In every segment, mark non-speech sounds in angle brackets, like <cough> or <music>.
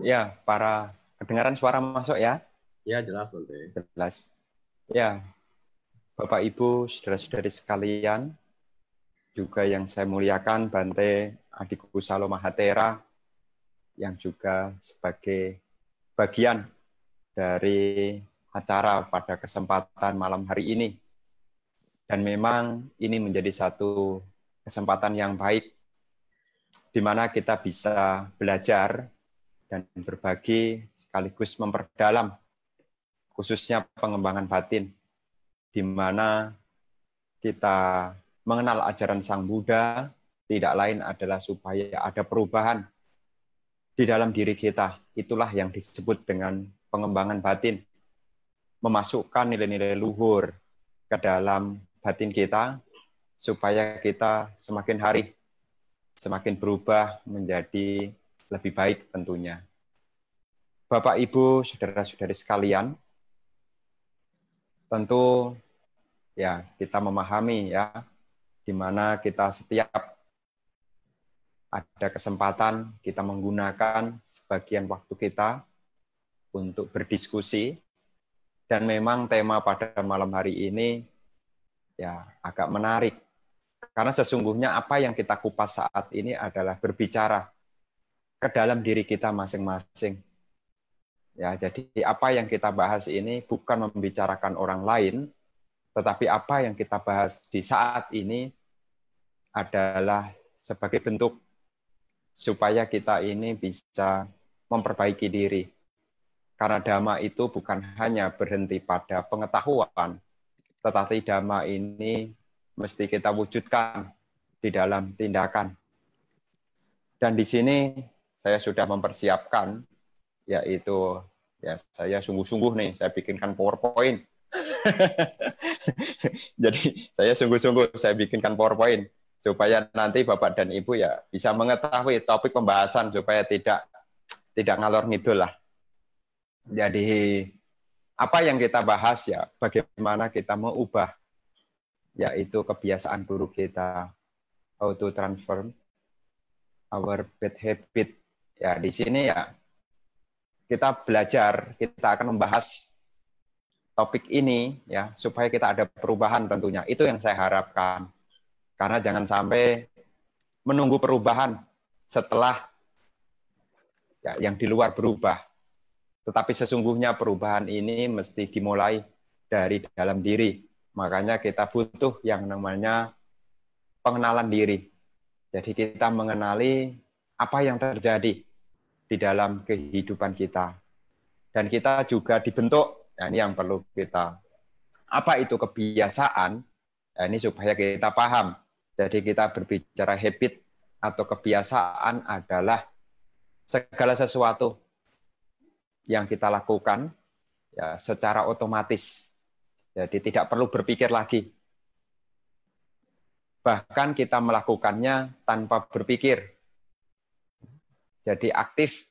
Ya, para kedengaran suara masuk ya? Ya, jelas nanti. Jelas. Ya, Bapak Ibu, saudara-saudari sekalian, juga yang saya muliakan Bante adikku Saloma Hatera, yang juga sebagai bagian dari acara pada kesempatan malam hari ini. Dan memang ini menjadi satu kesempatan yang baik di mana kita bisa belajar dan berbagi sekaligus memperdalam khususnya pengembangan batin di mana kita mengenal ajaran Sang Buddha tidak lain adalah supaya ada perubahan di dalam diri kita. Itulah yang disebut dengan pengembangan batin. Memasukkan nilai-nilai luhur ke dalam batin kita supaya kita semakin hari semakin berubah menjadi lebih baik tentunya. Bapak, Ibu, saudara-saudari sekalian, tentu ya kita memahami ya di mana kita setiap ada kesempatan kita menggunakan sebagian waktu kita untuk berdiskusi dan memang tema pada malam hari ini ya agak menarik karena sesungguhnya apa yang kita kupas saat ini adalah berbicara ke dalam diri kita masing-masing. Ya, jadi apa yang kita bahas ini bukan membicarakan orang lain, tetapi apa yang kita bahas di saat ini adalah sebagai bentuk supaya kita ini bisa memperbaiki diri. Karena dhamma itu bukan hanya berhenti pada pengetahuan, tetapi dhamma ini mesti kita wujudkan di dalam tindakan. Dan di sini saya sudah mempersiapkan yaitu ya saya sungguh-sungguh nih saya bikinkan PowerPoint. <laughs> Jadi saya sungguh-sungguh saya bikinkan PowerPoint supaya nanti Bapak dan Ibu ya bisa mengetahui topik pembahasan supaya tidak tidak ngalor ngidul lah. Jadi apa yang kita bahas ya bagaimana kita mengubah yaitu kebiasaan buruk kita. How to transform our bad habit. Ya, di sini ya kita belajar, kita akan membahas topik ini ya supaya kita ada perubahan tentunya. Itu yang saya harapkan. Karena jangan sampai menunggu perubahan setelah ya, yang di luar berubah. Tetapi sesungguhnya perubahan ini mesti dimulai dari dalam diri. Makanya kita butuh yang namanya pengenalan diri. Jadi kita mengenali apa yang terjadi di dalam kehidupan kita. Dan kita juga dibentuk, ya ini yang perlu kita. Apa itu kebiasaan? ya ini supaya kita paham. Jadi kita berbicara habit atau kebiasaan adalah segala sesuatu yang kita lakukan ya secara otomatis jadi tidak perlu berpikir lagi. Bahkan kita melakukannya tanpa berpikir. Jadi aktif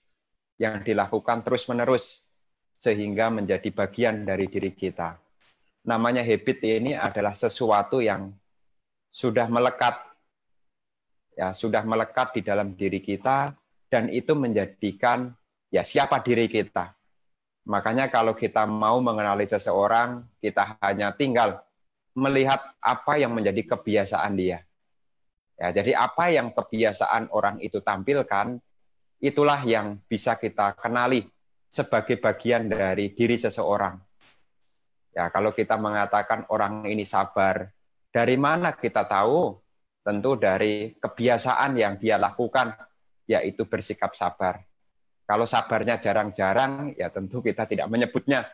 yang dilakukan terus-menerus sehingga menjadi bagian dari diri kita. Namanya habit ini adalah sesuatu yang sudah melekat ya sudah melekat di dalam diri kita dan itu menjadikan ya siapa diri kita Makanya kalau kita mau mengenali seseorang, kita hanya tinggal melihat apa yang menjadi kebiasaan dia. Ya, jadi apa yang kebiasaan orang itu tampilkan, itulah yang bisa kita kenali sebagai bagian dari diri seseorang. Ya, kalau kita mengatakan orang ini sabar, dari mana kita tahu? Tentu dari kebiasaan yang dia lakukan, yaitu bersikap sabar. Kalau sabarnya jarang-jarang, ya tentu kita tidak menyebutnya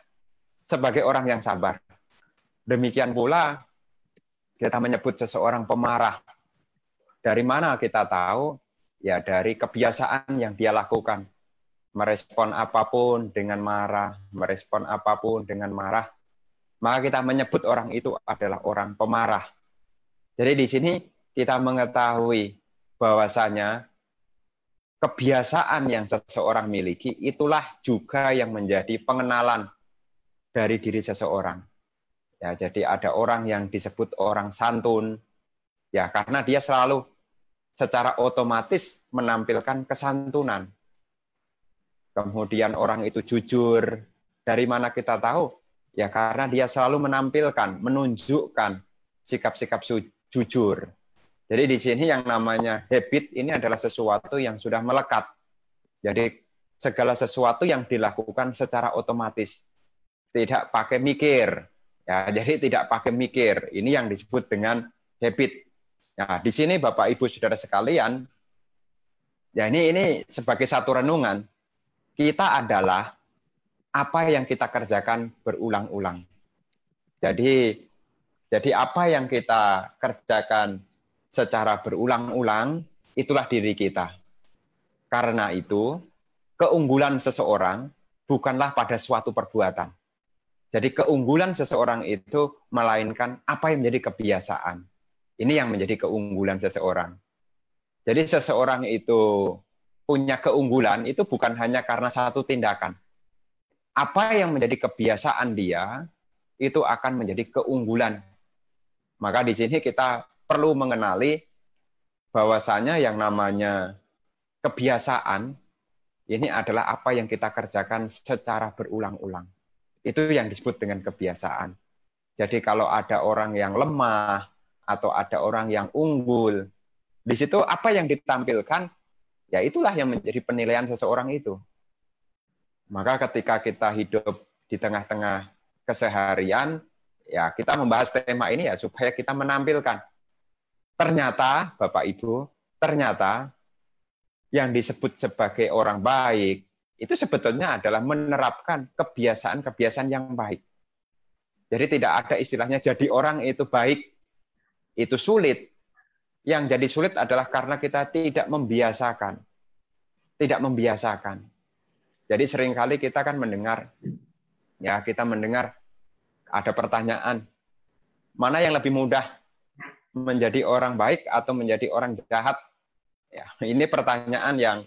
sebagai orang yang sabar. Demikian pula kita menyebut seseorang pemarah. Dari mana kita tahu? Ya dari kebiasaan yang dia lakukan. Merespon apapun dengan marah, merespon apapun dengan marah, maka kita menyebut orang itu adalah orang pemarah. Jadi di sini kita mengetahui bahwasanya kebiasaan yang seseorang miliki itulah juga yang menjadi pengenalan dari diri seseorang. Ya, jadi ada orang yang disebut orang santun ya karena dia selalu secara otomatis menampilkan kesantunan. Kemudian orang itu jujur. Dari mana kita tahu? Ya karena dia selalu menampilkan, menunjukkan sikap-sikap jujur. Jadi di sini yang namanya habit ini adalah sesuatu yang sudah melekat. Jadi segala sesuatu yang dilakukan secara otomatis, tidak pakai mikir. Ya, jadi tidak pakai mikir. Ini yang disebut dengan habit. Nah, di sini Bapak Ibu Saudara sekalian, ya ini ini sebagai satu renungan, kita adalah apa yang kita kerjakan berulang-ulang. Jadi jadi apa yang kita kerjakan secara berulang-ulang, itulah diri kita. Karena itu, keunggulan seseorang bukanlah pada suatu perbuatan. Jadi keunggulan seseorang itu melainkan apa yang menjadi kebiasaan. Ini yang menjadi keunggulan seseorang. Jadi seseorang itu punya keunggulan itu bukan hanya karena satu tindakan. Apa yang menjadi kebiasaan dia itu akan menjadi keunggulan. Maka di sini kita perlu mengenali bahwasanya yang namanya kebiasaan ini adalah apa yang kita kerjakan secara berulang-ulang. Itu yang disebut dengan kebiasaan. Jadi kalau ada orang yang lemah atau ada orang yang unggul, di situ apa yang ditampilkan, ya itulah yang menjadi penilaian seseorang itu. Maka ketika kita hidup di tengah-tengah keseharian, ya kita membahas tema ini ya supaya kita menampilkan Ternyata, Bapak Ibu, ternyata yang disebut sebagai orang baik itu sebetulnya adalah menerapkan kebiasaan-kebiasaan yang baik. Jadi tidak ada istilahnya jadi orang itu baik, itu sulit. Yang jadi sulit adalah karena kita tidak membiasakan. Tidak membiasakan. Jadi seringkali kita kan mendengar, ya kita mendengar ada pertanyaan, mana yang lebih mudah? menjadi orang baik atau menjadi orang jahat? Ya, ini pertanyaan yang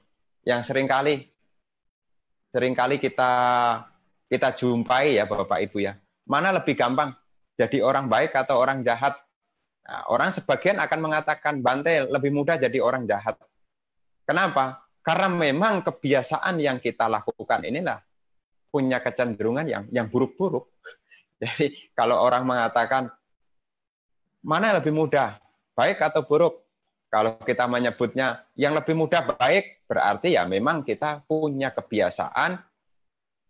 yang seringkali seringkali kita kita jumpai ya Bapak Ibu ya. Mana lebih gampang? Jadi orang baik atau orang jahat? Nah, orang sebagian akan mengatakan Bante lebih mudah jadi orang jahat. Kenapa? Karena memang kebiasaan yang kita lakukan inilah punya kecenderungan yang yang buruk-buruk. <laughs> Jadi kalau orang mengatakan Mana yang lebih mudah, baik atau buruk? Kalau kita menyebutnya yang lebih mudah baik, berarti ya memang kita punya kebiasaan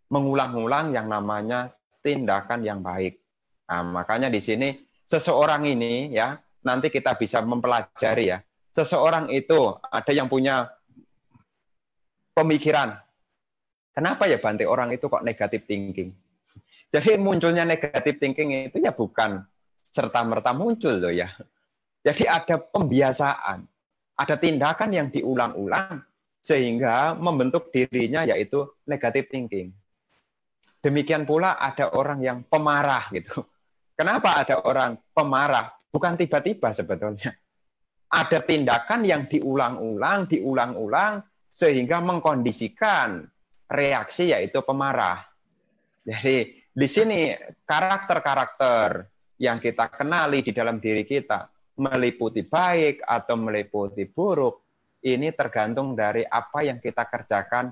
mengulang-ulang yang namanya tindakan yang baik. Nah, makanya di sini seseorang ini ya nanti kita bisa mempelajari ya. Seseorang itu ada yang punya pemikiran. Kenapa ya bantai orang itu kok negatif thinking? Jadi munculnya negatif thinking itu ya bukan serta-merta muncul loh ya. Jadi ada pembiasaan, ada tindakan yang diulang-ulang sehingga membentuk dirinya yaitu negative thinking. Demikian pula ada orang yang pemarah gitu. Kenapa ada orang pemarah? Bukan tiba-tiba sebetulnya. Ada tindakan yang diulang-ulang, diulang-ulang sehingga mengkondisikan reaksi yaitu pemarah. Jadi di sini karakter-karakter yang kita kenali di dalam diri kita meliputi baik atau meliputi buruk ini tergantung dari apa yang kita kerjakan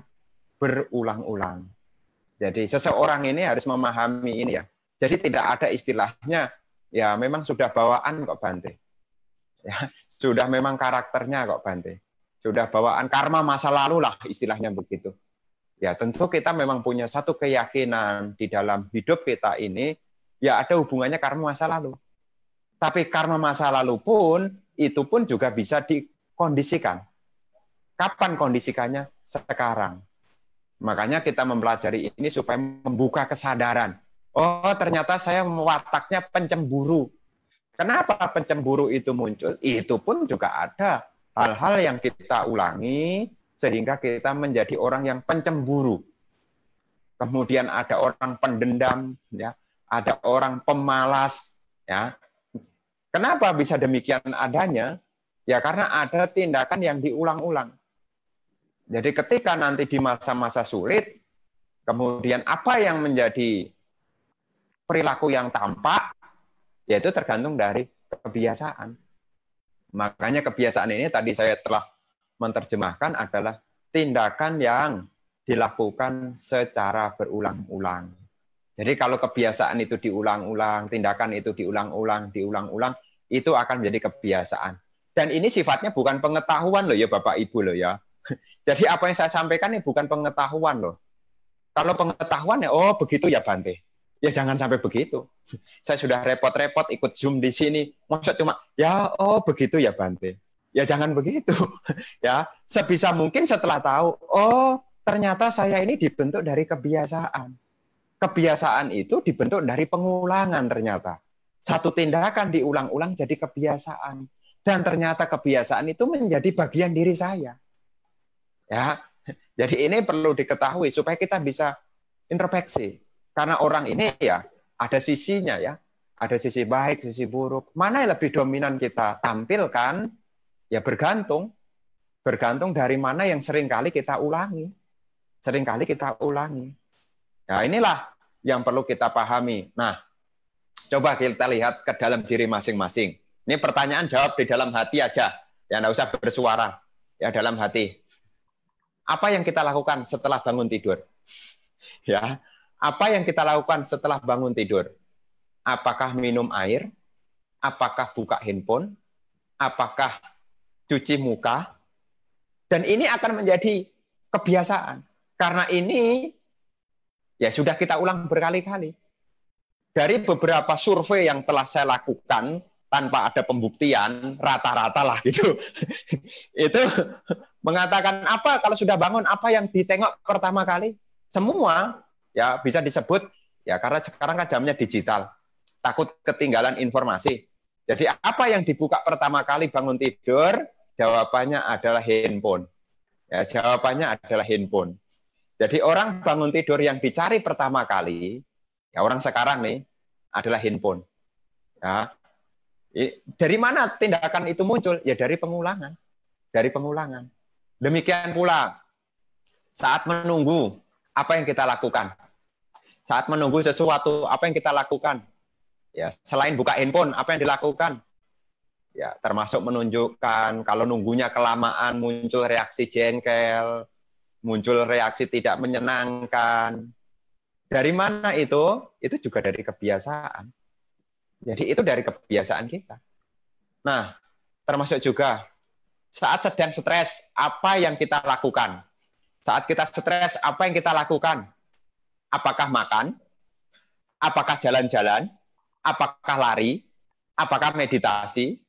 berulang-ulang. Jadi seseorang ini harus memahami ini ya. Jadi tidak ada istilahnya ya memang sudah bawaan kok Bante. Ya, sudah memang karakternya kok Bante. Sudah bawaan karma masa lalu lah istilahnya begitu. Ya tentu kita memang punya satu keyakinan di dalam hidup kita ini ya ada hubungannya karma masa lalu. Tapi karma masa lalu pun itu pun juga bisa dikondisikan. Kapan kondisikannya? Sekarang. Makanya kita mempelajari ini supaya membuka kesadaran. Oh, ternyata saya wataknya pencemburu. Kenapa pencemburu itu muncul? Itu pun juga ada hal-hal yang kita ulangi sehingga kita menjadi orang yang pencemburu. Kemudian ada orang pendendam, ya, ada orang pemalas, ya. Kenapa bisa demikian adanya? Ya karena ada tindakan yang diulang-ulang. Jadi ketika nanti di masa-masa sulit, kemudian apa yang menjadi perilaku yang tampak, yaitu tergantung dari kebiasaan. Makanya kebiasaan ini tadi saya telah menerjemahkan adalah tindakan yang dilakukan secara berulang-ulang. Jadi kalau kebiasaan itu diulang-ulang, tindakan itu diulang-ulang, diulang-ulang, itu akan menjadi kebiasaan. Dan ini sifatnya bukan pengetahuan loh ya Bapak Ibu loh ya. <laughs> Jadi apa yang saya sampaikan ini bukan pengetahuan loh. Kalau pengetahuan ya, oh begitu ya Bante. Ya jangan sampai begitu. <laughs> Saya sudah repot-repot ikut Zoom di sini. Maksud cuma, ya oh begitu ya Bante. Ya jangan begitu. <laughs> ya Sebisa mungkin setelah tahu, oh ternyata saya ini dibentuk dari kebiasaan kebiasaan itu dibentuk dari pengulangan ternyata. Satu tindakan diulang-ulang jadi kebiasaan. Dan ternyata kebiasaan itu menjadi bagian diri saya. Ya. <laughs> Jadi ini perlu diketahui supaya kita bisa introspeksi. Karena orang ini ya ada sisinya ya. Ada sisi baik, sisi buruk. Mana yang lebih dominan kita tampilkan? Ya bergantung. Bergantung dari mana yang seringkali kita ulangi. Seringkali kita ulangi. Nah, inilah yang perlu kita pahami. Nah, coba kita lihat ke dalam diri masing-masing. Ini pertanyaan jawab di dalam hati aja. Ya, nggak usah bersuara. Ya, dalam hati. Apa yang kita lakukan setelah bangun tidur? <laughs> Ya, apa yang kita lakukan setelah bangun tidur? Apakah minum air? Apakah buka handphone? Apakah cuci muka? Dan ini akan menjadi kebiasaan. Karena ini Ya sudah kita ulang berkali-kali. Dari beberapa survei yang telah saya lakukan tanpa ada pembuktian, rata-rata lah gitu. <laughs> itu mengatakan apa kalau sudah bangun apa yang ditengok pertama kali? Semua ya bisa disebut ya karena sekarang kan jamnya digital. Takut ketinggalan informasi. Jadi apa yang dibuka pertama kali bangun tidur? Jawabannya adalah handphone. Ya, jawabannya adalah handphone. Jadi orang bangun tidur yang dicari pertama kali, ya orang sekarang nih adalah handphone. Ya. Dari mana tindakan itu muncul? Ya dari pengulangan. Dari pengulangan. Demikian pula saat menunggu apa yang kita lakukan. Saat menunggu sesuatu apa yang kita lakukan. Ya, selain buka handphone apa yang dilakukan? Ya, termasuk menunjukkan kalau nunggunya kelamaan muncul reaksi jengkel, muncul reaksi tidak menyenangkan. Dari mana itu? Itu juga dari kebiasaan. Jadi itu dari kebiasaan kita. Nah, termasuk juga saat sedang stres, apa yang kita lakukan? Saat kita stres, apa yang kita lakukan? Apakah makan? Apakah jalan-jalan? Apakah lari? Apakah meditasi?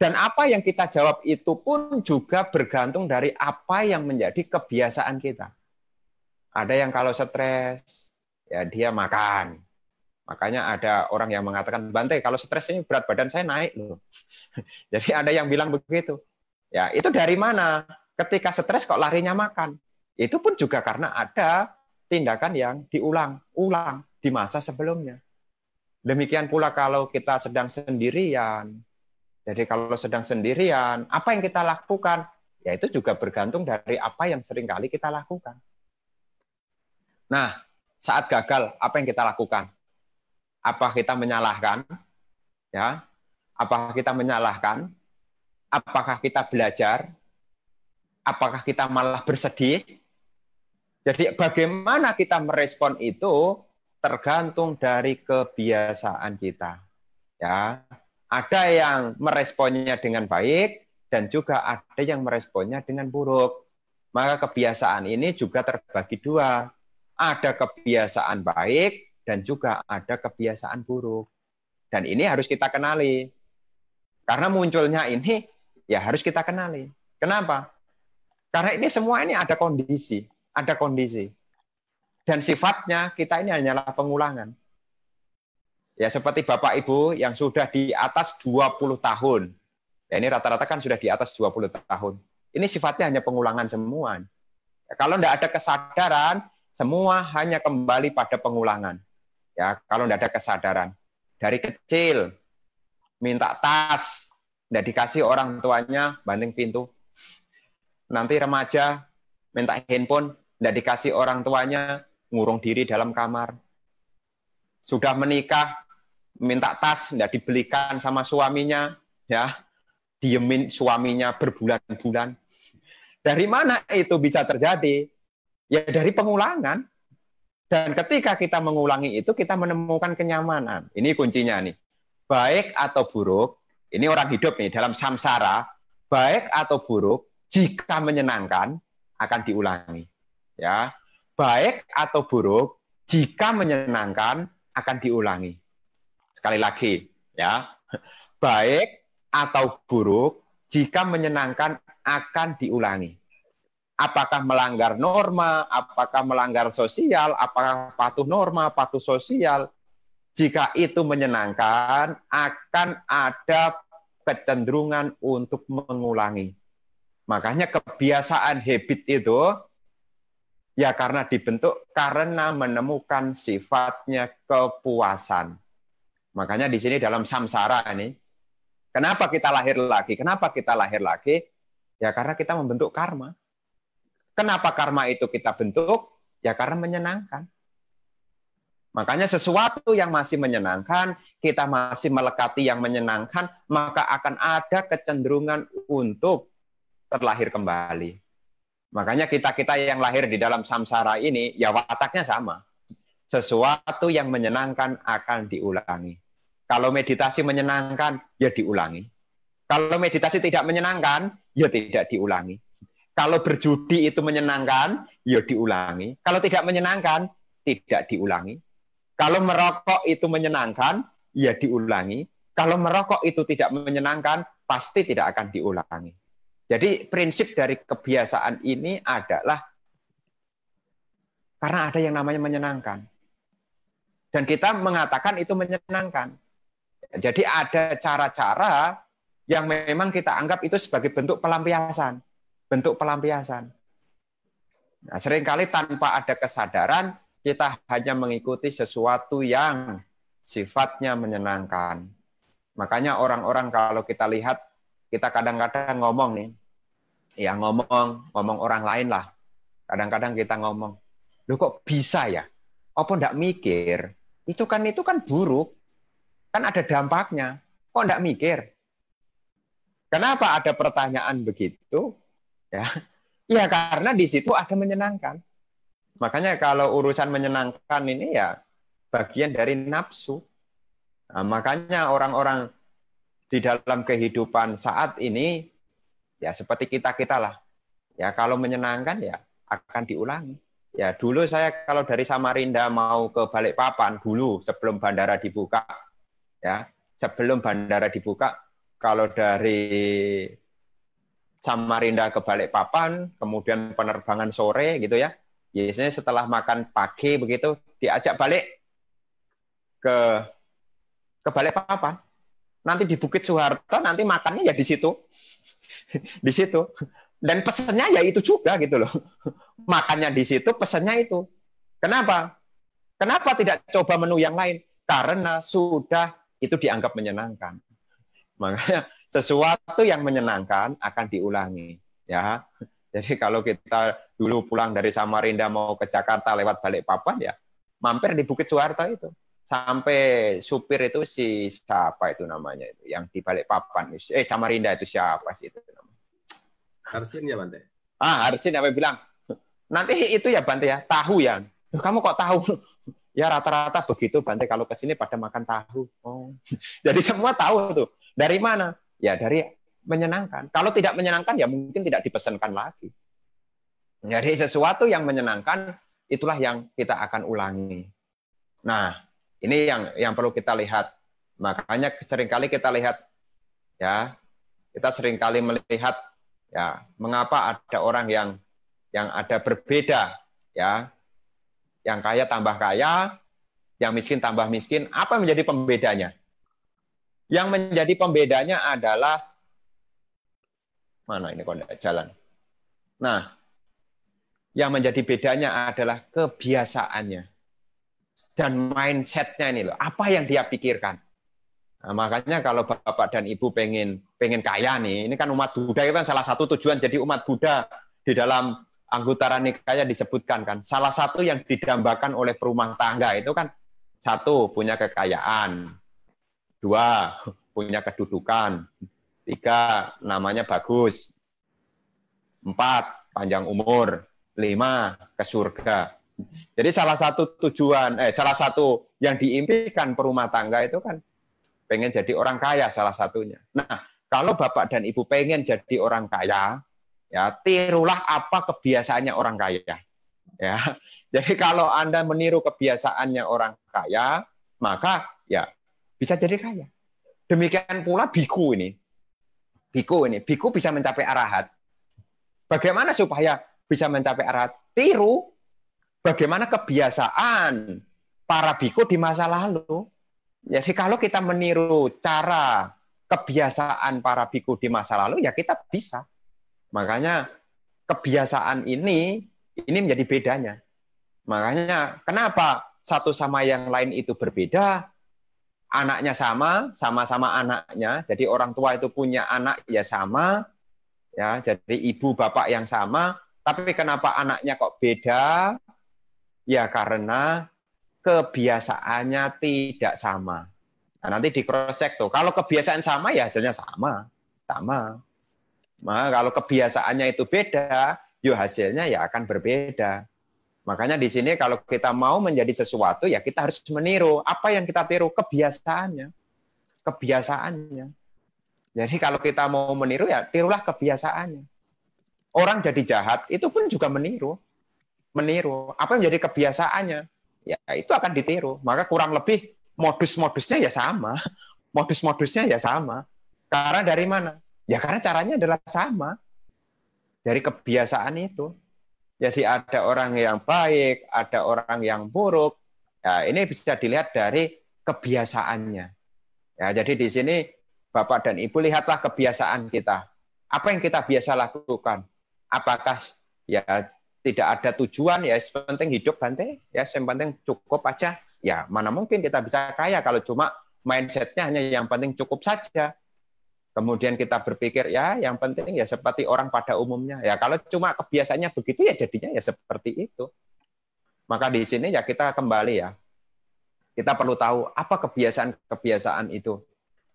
Dan apa yang kita jawab itu pun juga bergantung dari apa yang menjadi kebiasaan kita. Ada yang kalau stres, ya dia makan. Makanya ada orang yang mengatakan, Bante, kalau stres ini berat badan saya naik. loh. <laughs> Jadi ada yang bilang begitu. Ya, itu dari mana? Ketika stres kok larinya makan. Itu pun juga karena ada tindakan yang diulang-ulang di masa sebelumnya. Demikian pula kalau kita sedang sendirian, jadi kalau sedang sendirian, apa yang kita lakukan? Ya itu juga bergantung dari apa yang seringkali kita lakukan. Nah, saat gagal, apa yang kita lakukan? Apa kita menyalahkan? Ya, apakah kita menyalahkan? Apakah kita belajar? Apakah kita malah bersedih? Jadi bagaimana kita merespon itu tergantung dari kebiasaan kita. Ya, ada yang meresponnya dengan baik dan juga ada yang meresponnya dengan buruk. Maka kebiasaan ini juga terbagi dua. Ada kebiasaan baik dan juga ada kebiasaan buruk. Dan ini harus kita kenali. Karena munculnya ini ya harus kita kenali. Kenapa? Karena ini semua ini ada kondisi, ada kondisi. Dan sifatnya kita ini hanyalah pengulangan. Ya seperti Bapak Ibu yang sudah di atas 20 tahun. Ya, ini rata-rata kan sudah di atas 20 tahun. Ini sifatnya hanya pengulangan semua. Ya, kalau tidak ada kesadaran, semua hanya kembali pada pengulangan. Ya, kalau tidak ada kesadaran. Dari kecil minta tas, tidak dikasih orang tuanya, banting pintu. Nanti remaja minta handphone, tidak dikasih orang tuanya, ngurung diri dalam kamar. Sudah menikah, minta tas tidak dibelikan sama suaminya ya diemin suaminya berbulan-bulan dari mana itu bisa terjadi ya dari pengulangan dan ketika kita mengulangi itu kita menemukan kenyamanan ini kuncinya nih baik atau buruk ini orang hidup nih dalam samsara baik atau buruk jika menyenangkan akan diulangi ya baik atau buruk jika menyenangkan akan diulangi Sekali lagi, ya. Baik atau buruk jika menyenangkan akan diulangi. Apakah melanggar norma, apakah melanggar sosial, apakah patuh norma, patuh sosial. Jika itu menyenangkan, akan ada kecenderungan untuk mengulangi. Makanya kebiasaan habit itu ya karena dibentuk karena menemukan sifatnya kepuasan. Makanya di sini dalam samsara ini, kenapa kita lahir lagi? Kenapa kita lahir lagi? Ya karena kita membentuk karma. Kenapa karma itu kita bentuk? Ya karena menyenangkan. Makanya sesuatu yang masih menyenangkan, kita masih melekati yang menyenangkan, maka akan ada kecenderungan untuk terlahir kembali. Makanya kita-kita yang lahir di dalam samsara ini, ya wataknya sama sesuatu yang menyenangkan akan diulangi. Kalau meditasi menyenangkan, ya diulangi. Kalau meditasi tidak menyenangkan, ya tidak diulangi. Kalau berjudi itu menyenangkan, ya diulangi. Kalau tidak menyenangkan, tidak diulangi. Kalau merokok itu menyenangkan, ya diulangi. Kalau merokok itu tidak menyenangkan, pasti tidak akan diulangi. Jadi prinsip dari kebiasaan ini adalah karena ada yang namanya menyenangkan dan kita mengatakan itu menyenangkan. Jadi ada cara-cara yang memang kita anggap itu sebagai bentuk pelampiasan, bentuk pelampiasan. Nah, seringkali tanpa ada kesadaran kita hanya mengikuti sesuatu yang sifatnya menyenangkan. Makanya orang-orang kalau kita lihat kita kadang-kadang ngomong nih, ya ngomong ngomong orang lain lah. Kadang-kadang kita ngomong, lu kok bisa ya? Apa ndak mikir? Itu kan itu kan buruk. Kan ada dampaknya. Kok enggak mikir? Kenapa ada pertanyaan begitu? Ya. <laughs> Ya karena di situ ada menyenangkan. Makanya kalau urusan menyenangkan ini ya bagian dari nafsu. Nah, makanya orang-orang di dalam kehidupan saat ini ya seperti kita-kita lah. Ya kalau menyenangkan ya akan diulangi. Ya, dulu saya kalau dari Samarinda mau ke Balikpapan dulu sebelum bandara dibuka, ya, sebelum bandara dibuka, kalau dari Samarinda ke Balikpapan, kemudian penerbangan sore gitu ya. Biasanya setelah makan pagi begitu diajak balik ke ke Balikpapan. Nanti di Bukit Soeharto nanti makannya ya di situ. <laughs> di situ dan pesennya ya itu juga gitu loh. <laughs> Makannya di situ, pesennya itu. Kenapa? Kenapa tidak coba menu yang lain? Karena sudah itu dianggap menyenangkan. <laughs> Makanya sesuatu yang menyenangkan akan diulangi, ya. Jadi kalau kita dulu pulang dari Samarinda mau ke Jakarta lewat Balikpapan ya, mampir di Bukit Soeharto itu. Sampai supir itu si siapa itu namanya itu yang di Balikpapan eh Samarinda itu siapa sih itu namanya Arsin ya Bante? Ah, Arsin apa bilang? Nanti itu ya Bante ya, tahu ya. Kamu kok tahu? <laughs> Ya rata-rata begitu Bante kalau ke sini pada makan tahu. Oh. <laughs> Jadi semua tahu tuh. Dari mana? Ya dari menyenangkan. Kalau tidak menyenangkan ya mungkin tidak dipesankan lagi. Jadi sesuatu yang menyenangkan itulah yang kita akan ulangi. Nah, ini yang yang perlu kita lihat. Makanya seringkali kita lihat ya, kita seringkali melihat Ya, mengapa ada orang yang yang ada berbeda, ya. Yang kaya tambah kaya, yang miskin tambah miskin, apa menjadi pembedanya? Yang menjadi pembedanya adalah mana ini kalau jalan. Nah, yang menjadi bedanya adalah kebiasaannya dan mindsetnya ini loh. Apa yang dia pikirkan? Nah, makanya kalau bapak dan ibu pengen pengen kaya nih. Ini kan umat Buddha itu kan salah satu tujuan jadi umat Buddha di dalam anggota Nikaya disebutkan kan. Salah satu yang didambakan oleh perumah tangga itu kan satu punya kekayaan, dua punya kedudukan, tiga namanya bagus, empat panjang umur, lima ke surga. Jadi salah satu tujuan, eh salah satu yang diimpikan perumah tangga itu kan pengen jadi orang kaya salah satunya. Nah, kalau Bapak dan Ibu pengen jadi orang kaya, ya tirulah apa kebiasaannya orang kaya. Ya. <laughs> Jadi kalau Anda meniru kebiasaannya orang kaya, maka ya bisa jadi kaya. Demikian pula biku ini. Biku ini, biku bisa mencapai arahat. Bagaimana supaya bisa mencapai arahat? Tiru bagaimana kebiasaan para biku di masa lalu. Jadi kalau kita meniru cara kebiasaan para biku di masa lalu ya kita bisa. Makanya kebiasaan ini ini menjadi bedanya. Makanya kenapa satu sama yang lain itu berbeda, anaknya sama, sama-sama anaknya. Jadi orang tua itu punya anak ya sama, ya jadi ibu bapak yang sama. Tapi kenapa anaknya kok beda? Ya karena kebiasaannya tidak sama. Nah, nanti di cross check tuh. Kalau kebiasaan sama ya hasilnya sama, sama. Nah, kalau kebiasaannya itu beda, yuk ya hasilnya ya akan berbeda. Makanya di sini kalau kita mau menjadi sesuatu ya kita harus meniru apa yang kita tiru kebiasaannya. Kebiasaannya. Jadi kalau kita mau meniru ya tirulah kebiasaannya. Orang jadi jahat itu pun juga meniru. Meniru apa yang menjadi kebiasaannya. Ya itu akan ditiru. Maka kurang lebih modus-modusnya ya sama, modus-modusnya ya sama. Karena dari mana? Ya karena caranya adalah sama. Dari kebiasaan itu. Jadi ada orang yang baik, ada orang yang buruk. Ya, ini bisa dilihat dari kebiasaannya. Ya, jadi di sini Bapak dan Ibu lihatlah kebiasaan kita. Apa yang kita biasa lakukan? Apakah ya tidak ada tujuan ya yang hidup Bante, ya yang cukup aja ya mana mungkin kita bisa kaya kalau cuma mindsetnya hanya yang penting cukup saja. Kemudian kita berpikir ya yang penting ya seperti orang pada umumnya. Ya kalau cuma kebiasaannya begitu ya jadinya ya seperti itu. Maka di sini ya kita kembali ya. Kita perlu tahu apa kebiasaan-kebiasaan itu.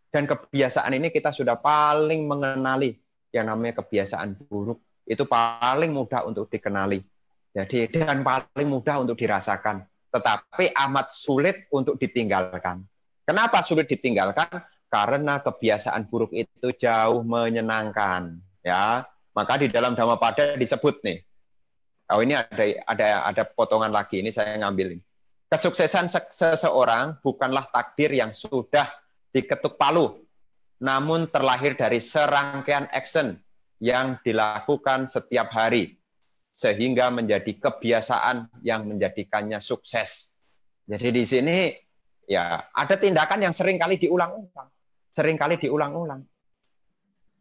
Dan kebiasaan ini kita sudah paling mengenali yang namanya kebiasaan buruk. Itu paling mudah untuk dikenali. Jadi dan paling mudah untuk dirasakan tetapi amat sulit untuk ditinggalkan. Kenapa sulit ditinggalkan? Karena kebiasaan buruk itu jauh menyenangkan, ya. Maka di dalam pada disebut nih. Oh ini ada ada ada potongan lagi ini saya ngambil Kesuksesan seseorang bukanlah takdir yang sudah diketuk palu, namun terlahir dari serangkaian action yang dilakukan setiap hari sehingga menjadi kebiasaan yang menjadikannya sukses. Jadi di sini ya ada tindakan yang sering kali diulang-ulang, sering kali diulang-ulang.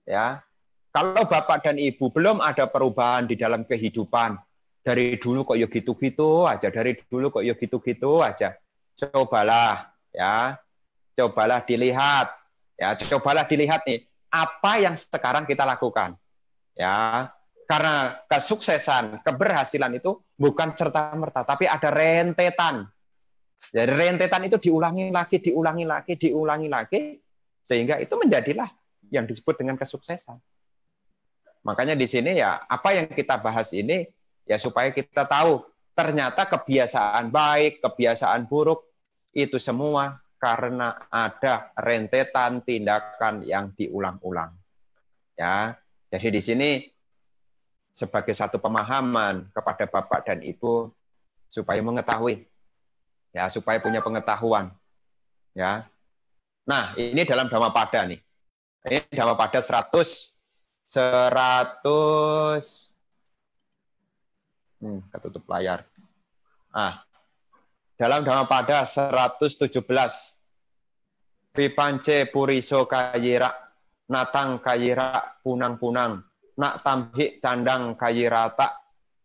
Ya. Kalau bapak dan ibu belum ada perubahan di dalam kehidupan, dari dulu kok ya gitu-gitu aja, dari dulu kok ya gitu-gitu aja. Cobalah ya, cobalah dilihat ya, cobalah dilihat nih apa yang sekarang kita lakukan. Ya, karena kesuksesan, keberhasilan itu bukan serta-merta, tapi ada rentetan. Jadi rentetan itu diulangi lagi, diulangi lagi, diulangi lagi, sehingga itu menjadilah yang disebut dengan kesuksesan. Makanya di sini ya apa yang kita bahas ini ya supaya kita tahu ternyata kebiasaan baik, kebiasaan buruk itu semua karena ada rentetan tindakan yang diulang-ulang. Ya. Jadi di sini sebagai satu pemahaman kepada Bapak dan Ibu supaya mengetahui ya supaya punya pengetahuan ya nah ini dalam dhamma pada nih ini dhamma pada 100 100 hmm, ketutup layar ah dalam dhamma pada 117 Vipance puriso kayira natang kayira punang punang nak tamhik candang kayi rata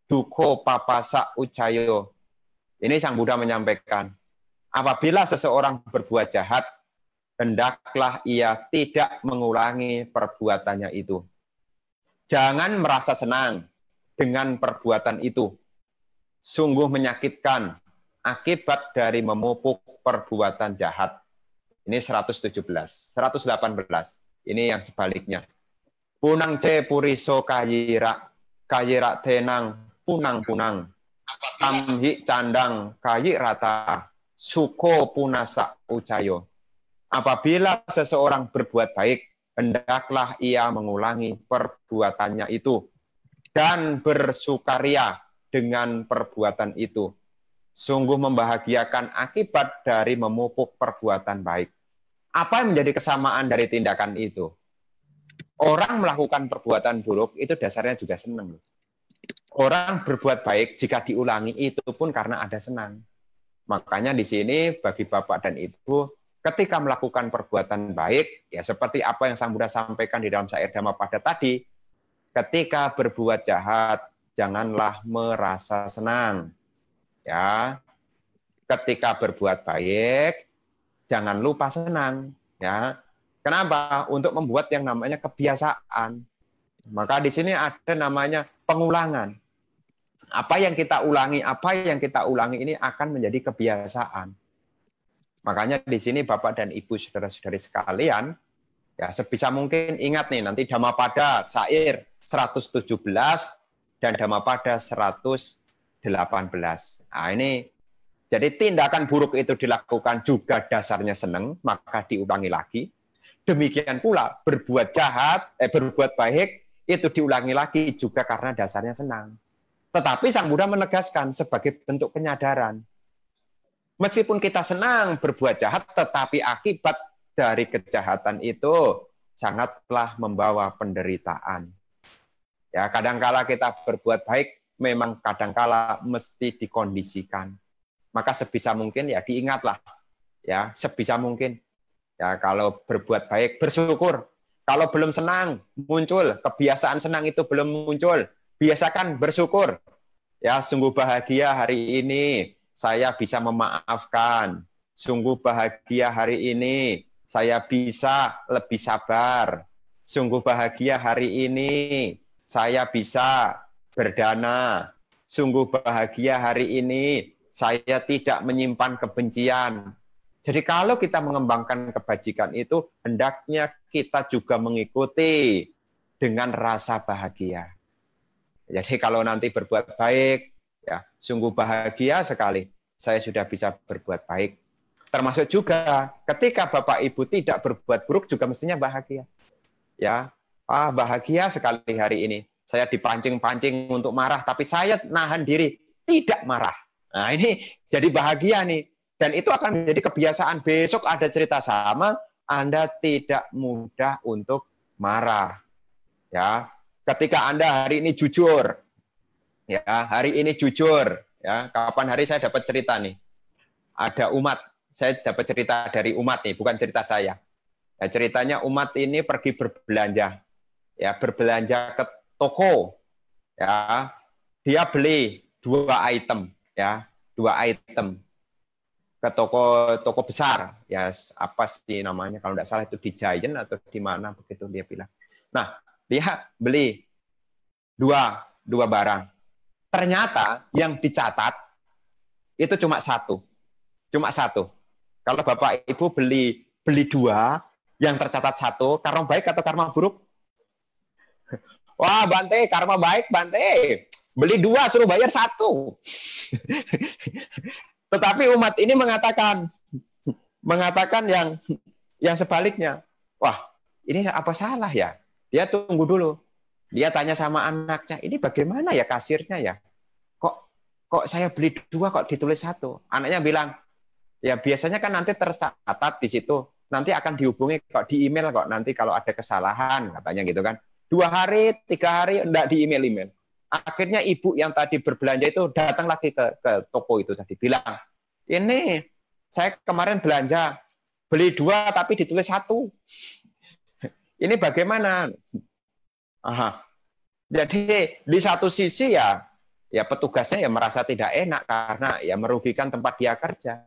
duko papasa ucayo. Ini Sang Buddha menyampaikan. Apabila seseorang berbuat jahat, hendaklah ia tidak mengulangi perbuatannya itu. Jangan merasa senang dengan perbuatan itu. Sungguh menyakitkan akibat dari memupuk perbuatan jahat. Ini 117, 118. Ini yang sebaliknya. Punang ce puriso kayira, kayira tenang, punang-punang. Tamhi candang rata suko punasa ucayo. Apabila seseorang berbuat baik, hendaklah ia mengulangi perbuatannya itu dan bersukaria dengan perbuatan itu. Sungguh membahagiakan akibat dari memupuk perbuatan baik. Apa yang menjadi kesamaan dari tindakan itu? Orang melakukan perbuatan buruk itu dasarnya juga senang. Orang berbuat baik jika diulangi itu pun karena ada senang. Makanya di sini bagi Bapak dan Ibu ketika melakukan perbuatan baik ya seperti apa yang Sang Buddha sampaikan di dalam Sair Dhamma pada tadi, ketika berbuat jahat janganlah merasa senang. Ya. Ketika berbuat baik jangan lupa senang, ya. Kenapa? Untuk membuat yang namanya kebiasaan. Maka di sini ada namanya pengulangan. Apa yang kita ulangi, apa yang kita ulangi ini akan menjadi kebiasaan. Makanya di sini Bapak dan Ibu saudara-saudari sekalian, ya sebisa mungkin ingat nih nanti pada Sair 117 dan pada 118. Nah, ini jadi tindakan buruk itu dilakukan juga dasarnya senang, maka diulangi lagi Demikian pula berbuat jahat, eh, berbuat baik itu diulangi lagi juga karena dasarnya senang. Tetapi Sang Buddha menegaskan sebagai bentuk penyadaran. Meskipun kita senang berbuat jahat, tetapi akibat dari kejahatan itu sangatlah membawa penderitaan. Ya, kadangkala kita berbuat baik memang kadangkala mesti dikondisikan. Maka sebisa mungkin ya diingatlah. Ya, sebisa mungkin Ya, kalau berbuat baik, bersyukur. Kalau belum senang, muncul. Kebiasaan senang itu belum muncul. Biasakan bersyukur. Ya, sungguh bahagia hari ini. Saya bisa memaafkan. Sungguh bahagia hari ini. Saya bisa lebih sabar. Sungguh bahagia hari ini. Saya bisa berdana. Sungguh bahagia hari ini. Saya tidak menyimpan kebencian jadi kalau kita mengembangkan kebajikan itu, hendaknya kita juga mengikuti dengan rasa bahagia. Jadi kalau nanti berbuat baik, ya sungguh bahagia sekali. Saya sudah bisa berbuat baik. Termasuk juga ketika Bapak Ibu tidak berbuat buruk juga mestinya bahagia. Ya, ah bahagia sekali hari ini. Saya dipancing-pancing untuk marah, tapi saya nahan diri tidak marah. Nah ini jadi bahagia nih dan itu akan menjadi kebiasaan. Besok ada cerita sama, Anda tidak mudah untuk marah. Ya, ketika Anda hari ini jujur. Ya, hari ini jujur, ya. Kapan hari saya dapat cerita nih? Ada umat, saya dapat cerita dari umat nih, bukan cerita saya. Ya, ceritanya umat ini pergi berbelanja. Ya, berbelanja ke toko. Ya, dia beli dua item, ya, dua item ke toko-toko besar ya apa sih namanya kalau tidak salah itu di Giant atau di mana begitu dia bilang. Nah lihat beli dua dua barang. Ternyata yang dicatat itu cuma satu, cuma satu. Kalau bapak ibu beli beli dua, yang tercatat satu, karma baik atau karma buruk? Wah, Bante, karma baik, Bante. Beli dua, suruh bayar satu. <laughs> Tetapi umat ini mengatakan mengatakan yang yang sebaliknya. Wah, ini apa salah ya? Dia tunggu dulu. Dia tanya sama anaknya, ini bagaimana ya kasirnya ya? Kok kok saya beli dua kok ditulis satu? Anaknya bilang, ya biasanya kan nanti tercatat di situ. Nanti akan dihubungi kok di email kok nanti kalau ada kesalahan katanya gitu kan. Dua hari, tiga hari enggak di email email. Akhirnya ibu yang tadi berbelanja itu datang lagi ke, ke toko itu tadi bilang, ini saya kemarin belanja beli dua tapi ditulis satu. Ini bagaimana? Aha. Jadi di satu sisi ya ya petugasnya ya merasa tidak enak karena ya merugikan tempat dia kerja.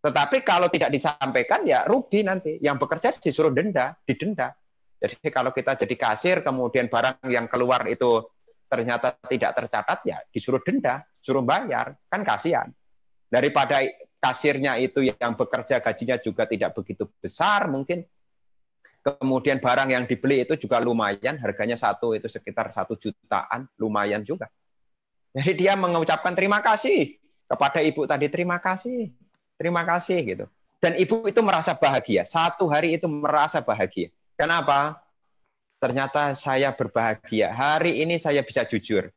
Tetapi kalau tidak disampaikan ya rugi nanti. Yang bekerja disuruh denda, didenda. Jadi kalau kita jadi kasir kemudian barang yang keluar itu ternyata tidak tercatat ya disuruh denda, suruh bayar, kan kasihan. Daripada kasirnya itu yang bekerja gajinya juga tidak begitu besar mungkin kemudian barang yang dibeli itu juga lumayan harganya satu itu sekitar satu jutaan lumayan juga jadi dia mengucapkan terima kasih kepada ibu tadi terima kasih terima kasih gitu dan ibu itu merasa bahagia satu hari itu merasa bahagia kenapa ternyata saya berbahagia. Hari ini saya bisa jujur.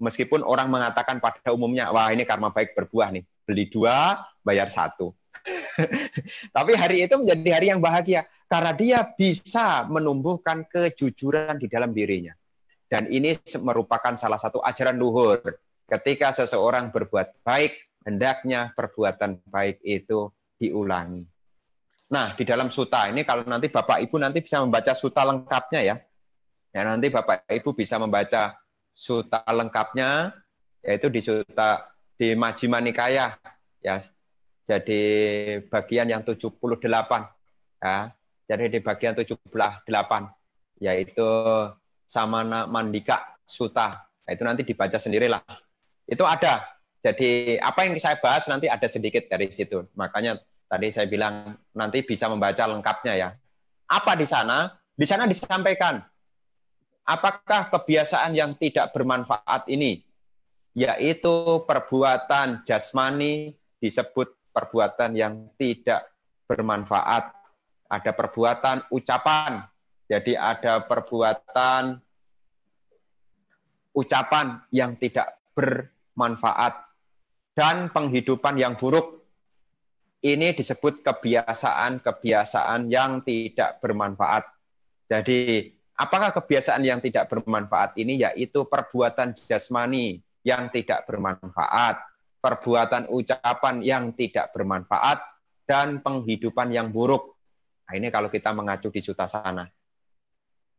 Meskipun orang mengatakan pada umumnya, wah ini karma baik berbuah nih. Beli dua, bayar satu. <laughs> Tapi hari itu menjadi hari yang bahagia. Karena dia bisa menumbuhkan kejujuran di dalam dirinya. Dan ini merupakan salah satu ajaran luhur. Ketika seseorang berbuat baik, hendaknya perbuatan baik itu diulangi. Nah, di dalam suta ini kalau nanti Bapak Ibu nanti bisa membaca suta lengkapnya ya. Ya nanti Bapak Ibu bisa membaca suta lengkapnya yaitu di suta di Majjhima Nikaya ya. Jadi bagian yang 78 ya. Jadi di bagian 78 yaitu Samana Mandika Suta. Nah, itu nanti dibaca sendirilah. Itu ada. Jadi apa yang saya bahas nanti ada sedikit dari situ. Makanya Tadi saya bilang nanti bisa membaca lengkapnya ya. Apa di sana? Di sana disampaikan. Apakah kebiasaan yang tidak bermanfaat ini yaitu perbuatan jasmani disebut perbuatan yang tidak bermanfaat. Ada perbuatan ucapan. Jadi ada perbuatan ucapan yang tidak bermanfaat dan penghidupan yang buruk ini disebut kebiasaan-kebiasaan yang tidak bermanfaat. Jadi, apakah kebiasaan yang tidak bermanfaat ini yaitu perbuatan jasmani yang tidak bermanfaat, perbuatan ucapan yang tidak bermanfaat, dan penghidupan yang buruk. Nah, ini kalau kita mengacu di Suta sana.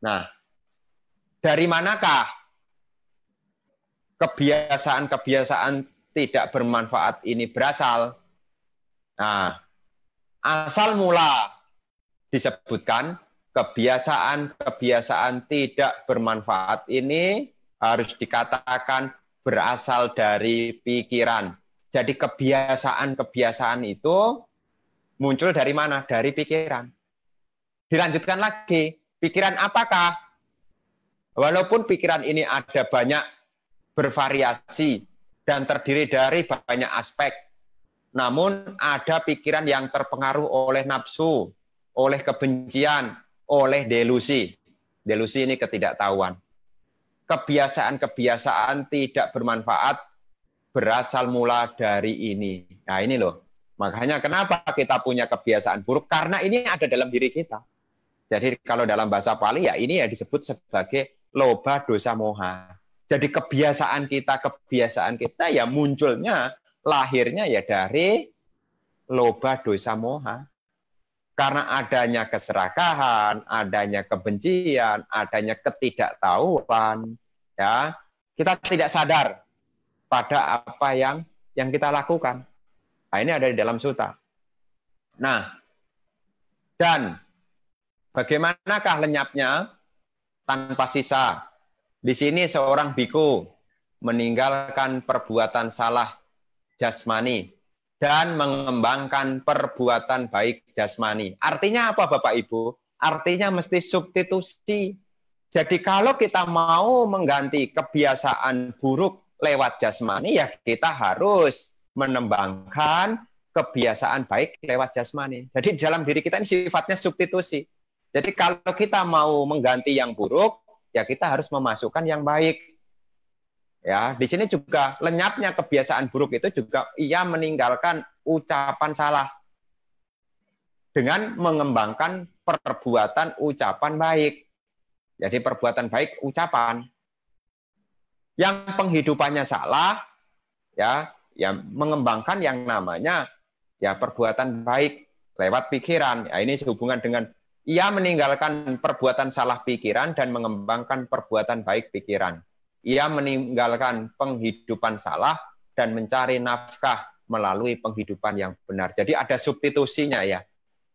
Nah, dari manakah kebiasaan-kebiasaan tidak bermanfaat ini berasal? Nah, asal mula disebutkan kebiasaan-kebiasaan tidak bermanfaat ini harus dikatakan berasal dari pikiran. Jadi kebiasaan-kebiasaan itu muncul dari mana? Dari pikiran. Dilanjutkan lagi, pikiran apakah? Walaupun pikiran ini ada banyak bervariasi dan terdiri dari banyak aspek, namun ada pikiran yang terpengaruh oleh nafsu, oleh kebencian, oleh delusi. Delusi ini ketidaktahuan. Kebiasaan-kebiasaan tidak bermanfaat berasal mula dari ini. Nah ini loh. Makanya kenapa kita punya kebiasaan buruk? Karena ini ada dalam diri kita. Jadi kalau dalam bahasa Pali ya ini ya disebut sebagai loba dosa moha. Jadi kebiasaan kita, kebiasaan kita ya munculnya lahirnya ya dari loba dosa moha. Karena adanya keserakahan, adanya kebencian, adanya ketidaktahuan, ya kita tidak sadar pada apa yang yang kita lakukan. Nah, ini ada di dalam suta. Nah, dan bagaimanakah lenyapnya tanpa sisa? Di sini seorang biku meninggalkan perbuatan salah jasmani dan mengembangkan perbuatan baik jasmani. Artinya apa Bapak Ibu? Artinya mesti substitusi. Jadi kalau kita mau mengganti kebiasaan buruk lewat jasmani ya kita harus menembangkan kebiasaan baik lewat jasmani. Jadi dalam diri kita ini sifatnya substitusi. Jadi kalau kita mau mengganti yang buruk ya kita harus memasukkan yang baik. Ya, di sini juga lenyapnya kebiasaan buruk itu juga ia meninggalkan ucapan salah dengan mengembangkan perbuatan ucapan baik. Jadi perbuatan baik ucapan yang penghidupannya salah ya, ya mengembangkan yang namanya ya perbuatan baik lewat pikiran. Ya, ini sehubungan dengan ia meninggalkan perbuatan salah pikiran dan mengembangkan perbuatan baik pikiran. Ia meninggalkan penghidupan salah dan mencari nafkah melalui penghidupan yang benar. Jadi ada substitusinya ya.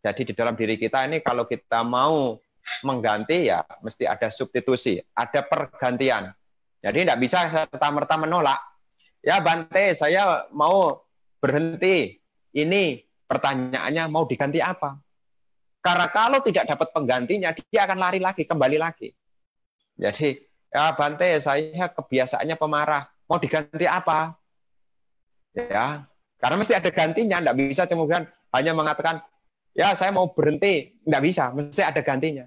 Jadi di dalam diri kita ini kalau kita mau mengganti ya mesti ada substitusi, ada pergantian. Jadi tidak bisa serta-merta menolak. Ya Bante, saya mau berhenti. Ini pertanyaannya mau diganti apa? Karena kalau tidak dapat penggantinya, dia akan lari lagi, kembali lagi. Jadi ya Bante saya kebiasaannya pemarah mau diganti apa ya karena mesti ada gantinya tidak bisa kemudian hanya mengatakan ya saya mau berhenti tidak bisa mesti ada gantinya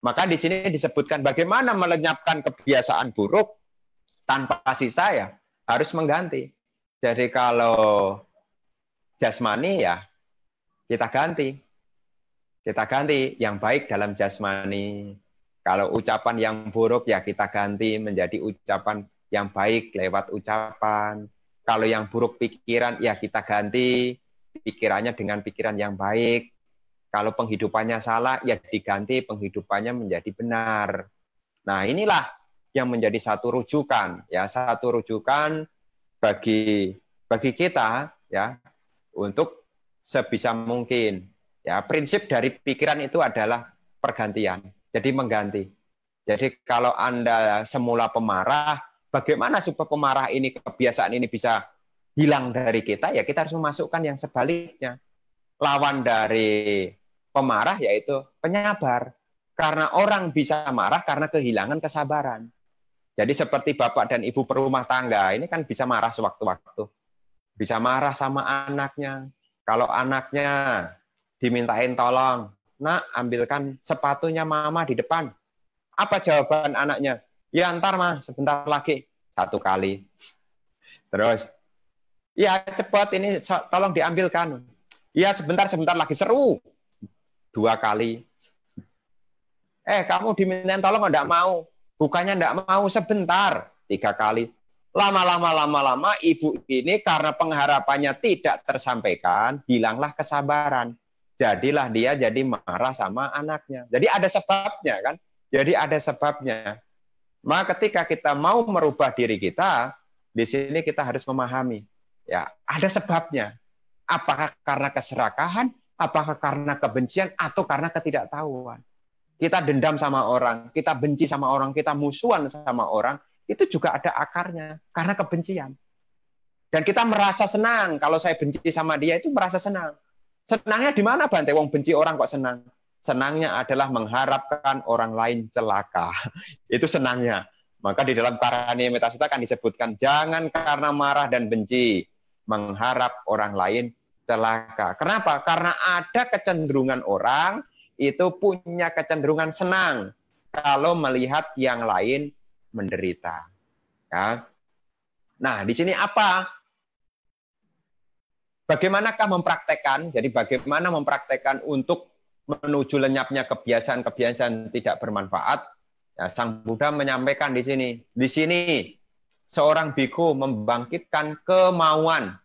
maka di sini disebutkan bagaimana melenyapkan kebiasaan buruk tanpa kasih saya harus mengganti jadi kalau jasmani ya kita ganti kita ganti yang baik dalam jasmani kalau ucapan yang buruk ya kita ganti menjadi ucapan yang baik lewat ucapan. Kalau yang buruk pikiran ya kita ganti pikirannya dengan pikiran yang baik. Kalau penghidupannya salah ya diganti penghidupannya menjadi benar. Nah, inilah yang menjadi satu rujukan ya, satu rujukan bagi bagi kita ya untuk sebisa mungkin ya prinsip dari pikiran itu adalah pergantian jadi mengganti. Jadi kalau Anda semula pemarah, bagaimana supaya pemarah ini kebiasaan ini bisa hilang dari kita? Ya kita harus memasukkan yang sebaliknya. Lawan dari pemarah yaitu penyabar. Karena orang bisa marah karena kehilangan kesabaran. Jadi seperti bapak dan ibu perumah tangga, ini kan bisa marah sewaktu-waktu. Bisa marah sama anaknya. Kalau anaknya dimintain tolong, Nak, ambilkan sepatunya mama di depan. Apa jawaban anaknya? Ya ntar mah, sebentar lagi. Satu kali. Terus, ya cepat ini tolong diambilkan. Ya sebentar-sebentar lagi seru. Dua kali. Eh kamu diminta tolong tidak mau. Bukannya tidak mau sebentar. Tiga kali. Lama-lama lama-lama ibu ini karena pengharapannya tidak tersampaikan, bilanglah kesabaran jadilah dia jadi marah sama anaknya. Jadi ada sebabnya kan? Jadi ada sebabnya. Maka ketika kita mau merubah diri kita, di sini kita harus memahami ya, ada sebabnya. Apakah karena keserakahan, apakah karena kebencian atau karena ketidaktahuan. Kita dendam sama orang, kita benci sama orang, kita musuhan sama orang, itu juga ada akarnya karena kebencian. Dan kita merasa senang kalau saya benci sama dia itu merasa senang Senangnya di mana Bante? Wong benci orang kok senang? Senangnya adalah mengharapkan orang lain celaka. <laughs> Itu senangnya. Maka di dalam karani metasuta akan disebutkan jangan karena marah dan benci mengharap orang lain celaka. Kenapa? Karena ada kecenderungan orang itu punya kecenderungan senang kalau melihat yang lain menderita. Ya. Nah, di sini apa Bagaimanakah mempraktekkan? Jadi bagaimana mempraktekkan untuk menuju lenyapnya kebiasaan-kebiasaan tidak bermanfaat? Ya, Sang Buddha menyampaikan di sini. Di sini seorang biku membangkitkan kemauan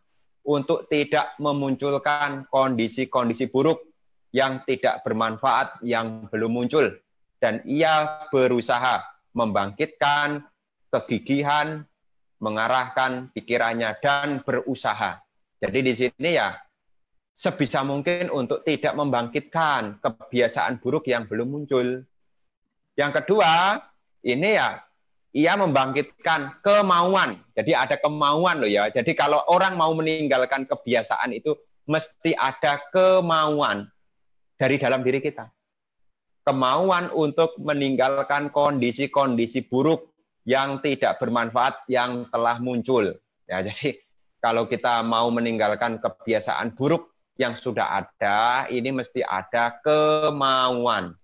untuk tidak memunculkan kondisi-kondisi buruk yang tidak bermanfaat yang belum muncul dan ia berusaha membangkitkan kegigihan, mengarahkan pikirannya dan berusaha. Jadi di sini ya sebisa mungkin untuk tidak membangkitkan kebiasaan buruk yang belum muncul. Yang kedua, ini ya ia membangkitkan kemauan. Jadi ada kemauan loh ya. Jadi kalau orang mau meninggalkan kebiasaan itu mesti ada kemauan dari dalam diri kita. Kemauan untuk meninggalkan kondisi-kondisi buruk yang tidak bermanfaat yang telah muncul. Ya, jadi kalau kita mau meninggalkan kebiasaan buruk yang sudah ada, ini mesti ada kemauan.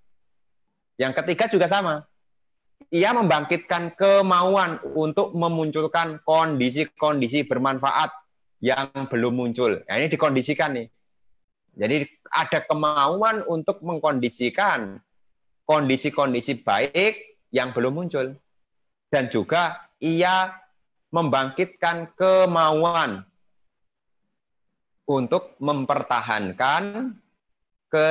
Yang ketiga juga sama. Ia membangkitkan kemauan untuk memunculkan kondisi-kondisi bermanfaat yang belum muncul. Nah, ini dikondisikan nih. Jadi ada kemauan untuk mengkondisikan kondisi-kondisi baik yang belum muncul. Dan juga ia membangkitkan kemauan untuk mempertahankan ke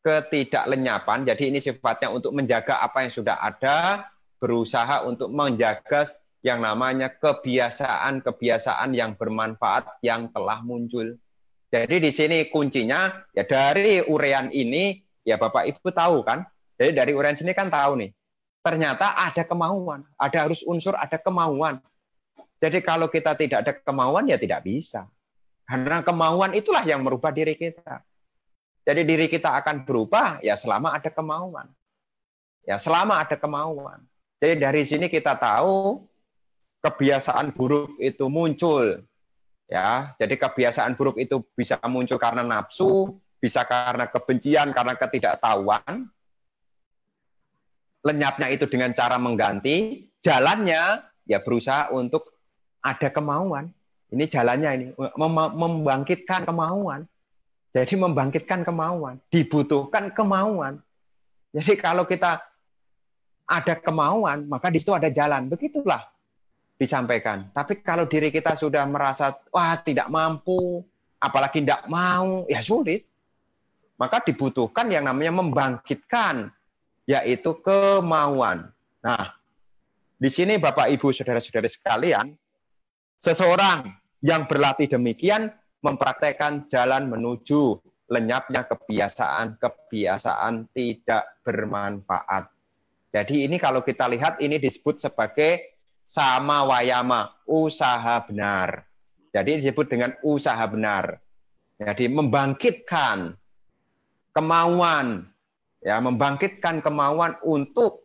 ketidaklenyapan. Jadi ini sifatnya untuk menjaga apa yang sudah ada, berusaha untuk menjaga yang namanya kebiasaan-kebiasaan yang bermanfaat yang telah muncul. Jadi di sini kuncinya ya dari urean ini ya Bapak Ibu tahu kan? Jadi dari urean sini kan tahu nih. Ternyata ada kemauan, ada harus unsur ada kemauan. Jadi kalau kita tidak ada kemauan ya tidak bisa. Karena kemauan itulah yang merubah diri kita. Jadi diri kita akan berubah ya selama ada kemauan. Ya selama ada kemauan. Jadi dari sini kita tahu kebiasaan buruk itu muncul. Ya, jadi kebiasaan buruk itu bisa muncul karena nafsu, bisa karena kebencian, karena ketidaktahuan. Lenyapnya itu dengan cara mengganti jalannya ya berusaha untuk ada kemauan. Ini jalannya ini mem membangkitkan kemauan. Jadi membangkitkan kemauan, dibutuhkan kemauan. Jadi kalau kita ada kemauan, maka di situ ada jalan. Begitulah disampaikan. Tapi kalau diri kita sudah merasa wah tidak mampu, apalagi tidak mau, ya sulit. Maka dibutuhkan yang namanya membangkitkan, yaitu kemauan. Nah, di sini Bapak Ibu saudara saudara sekalian, Seseorang yang berlatih demikian mempraktekkan jalan menuju lenyapnya kebiasaan-kebiasaan tidak bermanfaat. Jadi ini kalau kita lihat ini disebut sebagai sama wayama, usaha benar. Jadi disebut dengan usaha benar. Jadi membangkitkan kemauan ya membangkitkan kemauan untuk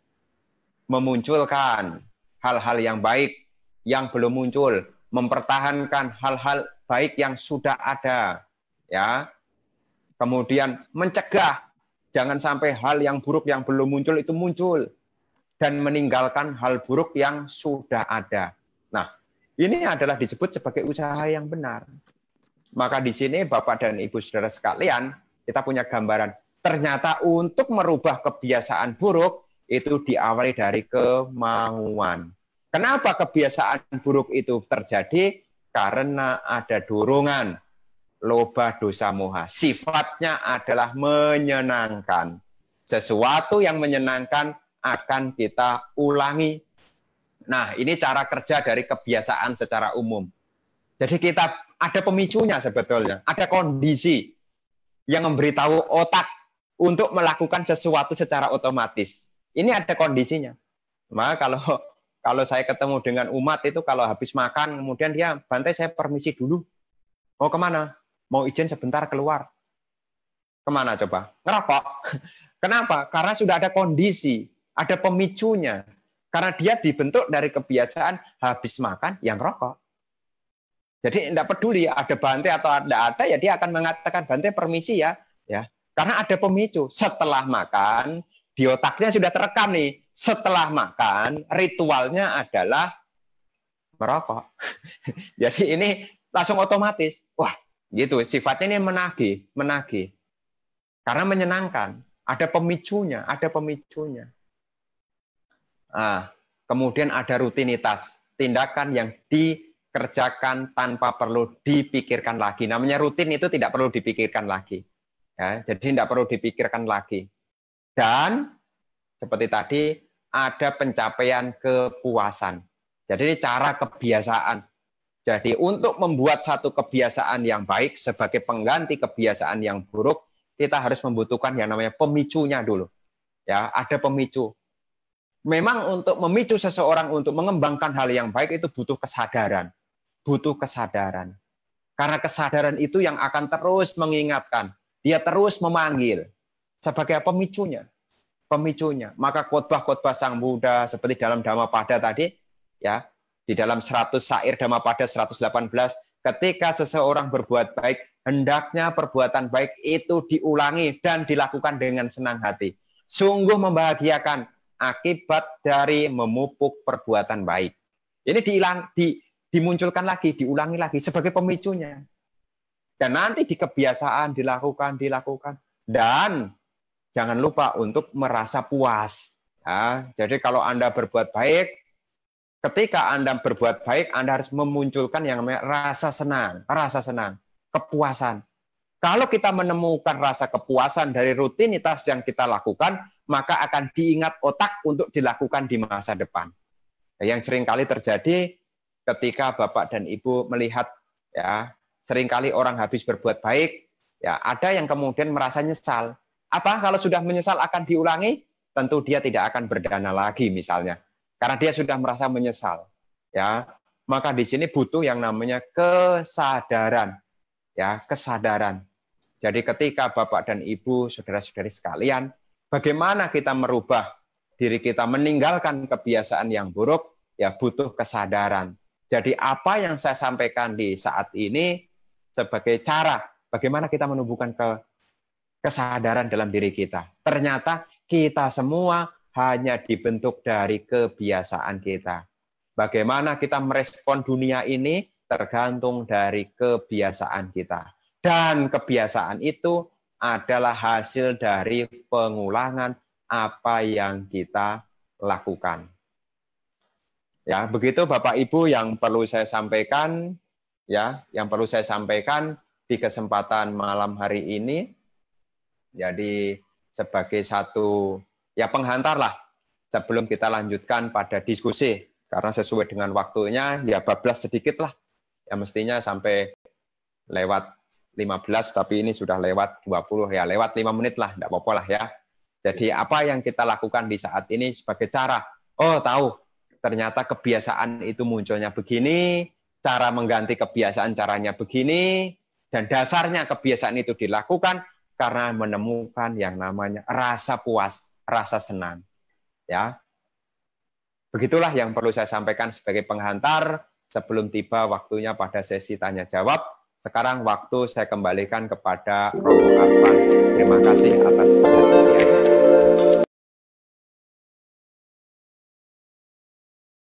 memunculkan hal-hal yang baik yang belum muncul mempertahankan hal-hal baik yang sudah ada, ya. Kemudian mencegah jangan sampai hal yang buruk yang belum muncul itu muncul dan meninggalkan hal buruk yang sudah ada. Nah, ini adalah disebut sebagai usaha yang benar. Maka di sini Bapak dan Ibu Saudara sekalian, kita punya gambaran. Ternyata untuk merubah kebiasaan buruk itu diawali dari kemauan. Kenapa kebiasaan buruk itu terjadi? Karena ada dorongan loba dosa moha. Sifatnya adalah menyenangkan. Sesuatu yang menyenangkan akan kita ulangi. Nah, ini cara kerja dari kebiasaan secara umum. Jadi kita ada pemicunya sebetulnya, ada kondisi yang memberitahu otak untuk melakukan sesuatu secara otomatis. Ini ada kondisinya. Maka kalau kalau saya ketemu dengan umat itu kalau habis makan, kemudian dia bantai saya permisi dulu. Mau kemana? Mau izin sebentar keluar. Kemana coba? Ngerokok. <laughs> Kenapa? Karena sudah ada kondisi, ada pemicunya. Karena dia dibentuk dari kebiasaan habis makan yang rokok. Jadi tidak peduli ada bantai atau ada ada, ya dia akan mengatakan bantai permisi ya, ya. Karena ada pemicu. Setelah makan, di otaknya sudah terekam nih setelah makan ritualnya adalah merokok. <laughs> Jadi ini langsung otomatis. Wah, gitu. Sifatnya ini menagih, menagih. Karena menyenangkan, ada pemicunya, ada pemicunya. Ah, kemudian ada rutinitas, tindakan yang dikerjakan tanpa perlu dipikirkan lagi. Namanya rutin itu tidak perlu dipikirkan lagi. Ya, jadi tidak perlu dipikirkan lagi. Dan seperti tadi ada pencapaian kepuasan. Jadi cara kebiasaan. Jadi untuk membuat satu kebiasaan yang baik sebagai pengganti kebiasaan yang buruk, kita harus membutuhkan yang namanya pemicunya dulu. Ya, ada pemicu. Memang untuk memicu seseorang untuk mengembangkan hal yang baik itu butuh kesadaran. Butuh kesadaran. Karena kesadaran itu yang akan terus mengingatkan. Dia terus memanggil sebagai pemicunya pemicunya. Maka khotbah-khotbah Sang Buddha seperti dalam Dhammapada tadi, ya, di dalam 100 sair Dhammapada 118, ketika seseorang berbuat baik, hendaknya perbuatan baik itu diulangi dan dilakukan dengan senang hati. Sungguh membahagiakan akibat dari memupuk perbuatan baik. Ini diilang, di, dimunculkan lagi, diulangi lagi sebagai pemicunya. Dan nanti di kebiasaan dilakukan, dilakukan. Dan jangan lupa untuk merasa puas. Ya, jadi kalau Anda berbuat baik, ketika Anda berbuat baik, Anda harus memunculkan yang namanya rasa senang, rasa senang, kepuasan. Kalau kita menemukan rasa kepuasan dari rutinitas yang kita lakukan, maka akan diingat otak untuk dilakukan di masa depan. Yang seringkali terjadi ketika Bapak dan Ibu melihat ya, seringkali orang habis berbuat baik, ya ada yang kemudian merasa nyesal. Apa kalau sudah menyesal akan diulangi? Tentu dia tidak akan berdana lagi misalnya. Karena dia sudah merasa menyesal. Ya, maka di sini butuh yang namanya kesadaran. Ya, kesadaran. Jadi ketika Bapak dan Ibu, saudara-saudari sekalian, bagaimana kita merubah diri kita meninggalkan kebiasaan yang buruk, ya butuh kesadaran. Jadi apa yang saya sampaikan di saat ini sebagai cara bagaimana kita menumbuhkan ke kesadaran dalam diri kita. Ternyata kita semua hanya dibentuk dari kebiasaan kita. Bagaimana kita merespon dunia ini tergantung dari kebiasaan kita. Dan kebiasaan itu adalah hasil dari pengulangan apa yang kita lakukan. Ya, begitu Bapak Ibu yang perlu saya sampaikan ya, yang perlu saya sampaikan di kesempatan malam hari ini. Jadi sebagai satu ya penghantar lah sebelum kita lanjutkan pada diskusi karena sesuai dengan waktunya ya bablas sedikit lah ya mestinya sampai lewat 15 tapi ini sudah lewat 20 ya lewat 5 menit lah tidak apa-apa lah ya jadi apa yang kita lakukan di saat ini sebagai cara oh tahu ternyata kebiasaan itu munculnya begini cara mengganti kebiasaan caranya begini dan dasarnya kebiasaan itu dilakukan karena menemukan yang namanya rasa puas, rasa senang. Ya. Begitulah yang perlu saya sampaikan sebagai penghantar sebelum tiba waktunya pada sesi tanya jawab. Sekarang waktu saya kembalikan kepada Romo Arfan. Terima kasih atas perhatiannya.